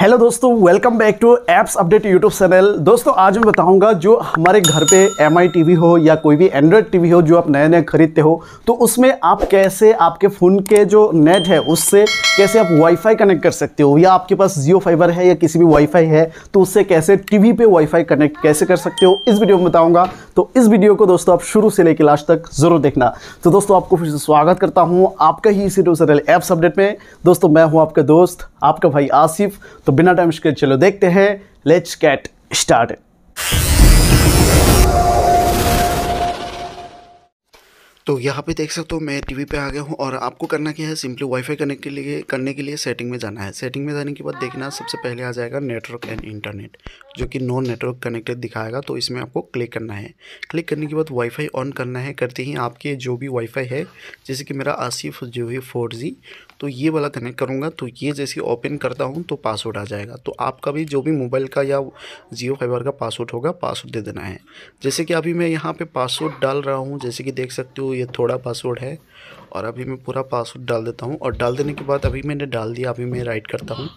hello दोस्तों welcome back to apps update YouTube channel दोस्तों आज मैं बताऊंगा जो हमारे घर पे एम आई टी हो या कोई भी एंड्रॉयड टीवी हो जो आप नए नए खरीदते हो तो उसमें आप कैसे आपके फ़ोन के जो नेट है उससे कैसे आप वाईफाई कनेक्ट कर सकते हो या आपके पास जियो फाइबर है या किसी भी वाईफाई है तो उससे कैसे टी पे वाईफाई कनेक्ट कैसे कर सकते हो इस वीडियो में बताऊँगा तो इस वीडियो को दोस्तों आप शुरू से लेकर लास्ट तक ज़रूर देखना तो दोस्तों आपको फिर से स्वागत करता हूँ आपका ही इसी चैनल एप्स अपडेट में दोस्तों मैं हूँ आपका दोस्त आपका भाई आसिफ तो बिना टाइम स्केच चलो देखते हैं लेट्स गेट स्टार्ट तो यहाँ पे देख सकते हो मैं टीवी पे आ गया हूँ और आपको करना क्या है सिंपली वाईफाई कनेक्ट के लिए करने के लिए सेटिंग में जाना है सेटिंग में जाने के बाद देखना सबसे पहले आ जाएगा नेटवर्क एंड इंटरनेट जो कि नॉन नेटवर्क कनेक्टेड दिखाएगा तो इसमें आपको क्लिक करना है क्लिक करने के बाद वाईफाई ऑन करना है करते ही आपके जो भी वाईफाई है जैसे कि मेरा आसिफ जो है फोर तो ये वाला कनेक्ट करूँगा तो ये जैसे ओपन करता हूँ तो पासवर्ड आ जाएगा तो आपका भी जो भी मोबाइल का या जियो फाइबर का पासवर्ड होगा पासवर्ड दे देना है जैसे कि अभी मैं यहाँ पर पासवर्ड डाल रहा हूँ जैसे कि देख सकते हो ये थोड़ा पासवर्ड है और अभी मैं पूरा पासवर्ड डाल देता हूँ और डाल देने के बाद अभी मैंने डाल दिया अभी मैं राइट करता हूँ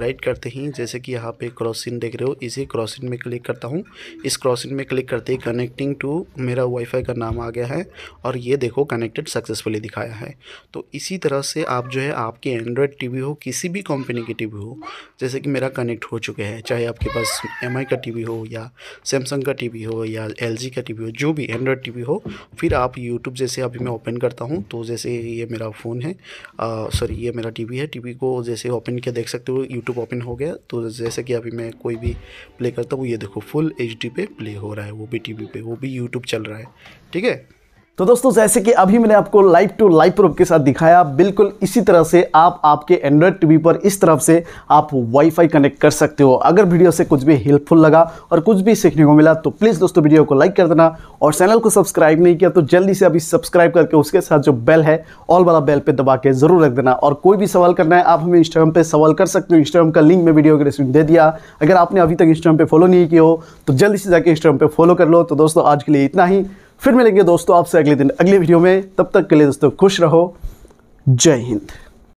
राइट करते ही जैसे कि यहाँ पे क्रॉसिन देख रहे हो इसी क्रॉसिन में क्लिक करता हूँ इस क्रॉसिन में क्लिक करते ही कनेक्टिंग टू मेरा वाईफाई का नाम आ गया है और ये देखो कनेक्टेड सक्सेसफुली दिखाया है तो इसी तरह से आप जो है आपके एंड्रॉयड टी हो किसी भी कंपनी की टी हो जैसे कि मेरा कनेक्ट हो चुके हैं चाहे आपके पास एम का टी हो या सैमसंग का टी हो या एल का टी हो जो भी एंड्रॉयड टी हो फिर आप यूट्यूब जैसे अभी मैं ओपन करता हूँ तो जैसे जैसे ये मेरा फ़ोन है सॉरी ये मेरा टीवी है टीवी को जैसे ओपन किया देख सकते हो यूट्यूब ओपन हो गया तो जैसे कि अभी मैं कोई भी प्ले करता हूँ ये देखो फुल एच पे प्ले हो रहा है वो भी टी पे वो भी यूट्यूब चल रहा है ठीक है तो दोस्तों जैसे कि अभी मैंने आपको लाइव टू लाइव प्रूफ के साथ दिखाया बिल्कुल इसी तरह से आप आपके एंड्रॉयड टीवी पर इस तरफ से आप वाईफाई कनेक्ट कर सकते हो अगर वीडियो से कुछ भी हेल्पफुल लगा और कुछ भी सीखने को मिला तो प्लीज़ दोस्तों वीडियो को लाइक कर देना और चैनल को सब्सक्राइब नहीं किया तो जल्दी से अभी सब्सक्राइब करके उसके साथ जो बेल है ऑल वाला बेल पर दबा के ज़रूर रख देना और कोई भी सवाल करना है आप हमें इंस्टाग्राम पर सवाल कर सकते हो इंस्टाग्राम का लिंक मैं वीडियो के डिस्क्रिप्शन दे दिया अगर आपने अभी तक इंस्टाग्राम पर फॉलो नहीं किया हो तो जल्दी से जाकर इंस्टाग्राम पर फॉलो कर लो तो दोस्तों आज के लिए इतना ही फिर मिलेंगे दोस्तों आपसे अगले दिन अगले वीडियो में तब तक के लिए दोस्तों खुश रहो जय हिंद